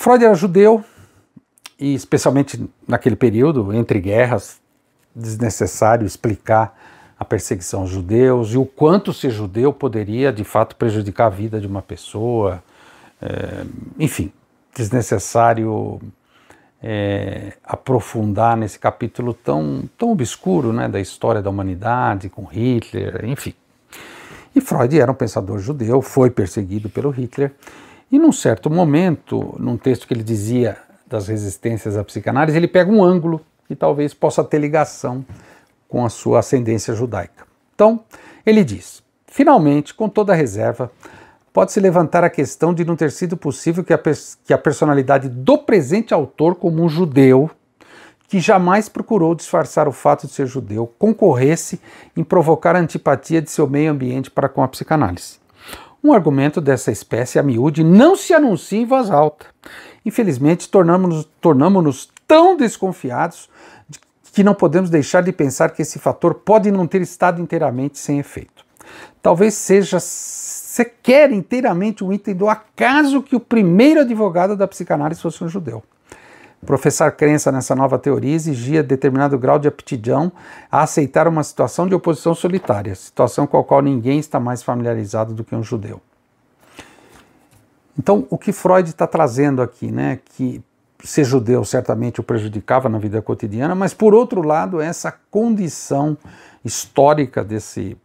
Freud era judeu, e especialmente naquele período, entre guerras, desnecessário explicar a perseguição aos judeus e o quanto ser judeu poderia de fato prejudicar a vida de uma pessoa. É, enfim, desnecessário é, aprofundar nesse capítulo tão, tão obscuro né, da história da humanidade, com Hitler, enfim. E Freud era um pensador judeu, foi perseguido pelo Hitler e num certo momento, num texto que ele dizia das resistências à psicanálise, ele pega um ângulo que talvez possa ter ligação com a sua ascendência judaica. Então, ele diz: finalmente, com toda reserva, pode-se levantar a questão de não ter sido possível que a, que a personalidade do presente autor, como um judeu, que jamais procurou disfarçar o fato de ser judeu, concorresse em provocar a antipatia de seu meio ambiente para com a psicanálise. Um argumento dessa espécie a miúde não se anuncia em voz alta. Infelizmente, tornamos-nos tornamos tão desconfiados que não podemos deixar de pensar que esse fator pode não ter estado inteiramente sem efeito. Talvez seja sequer inteiramente um item do acaso que o primeiro advogado da psicanálise fosse um judeu. Professar crença nessa nova teoria exigia determinado grau de aptidão a aceitar uma situação de oposição solitária, situação com a qual ninguém está mais familiarizado do que um judeu. Então, o que Freud está trazendo aqui, né, que ser judeu certamente o prejudicava na vida cotidiana, mas por outro lado, essa condição histórica desse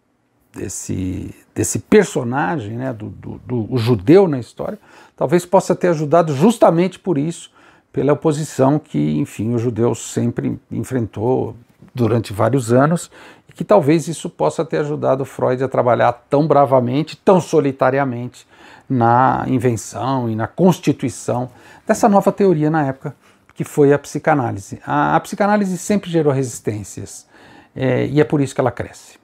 desse, desse personagem, né, do, do, do judeu na história, talvez possa ter ajudado justamente por isso pela oposição que, enfim, o judeu sempre enfrentou durante vários anos e que talvez isso possa ter ajudado Freud a trabalhar tão bravamente, tão solitariamente na invenção e na constituição dessa nova teoria na época, que foi a psicanálise. A, a psicanálise sempre gerou resistências é, e é por isso que ela cresce.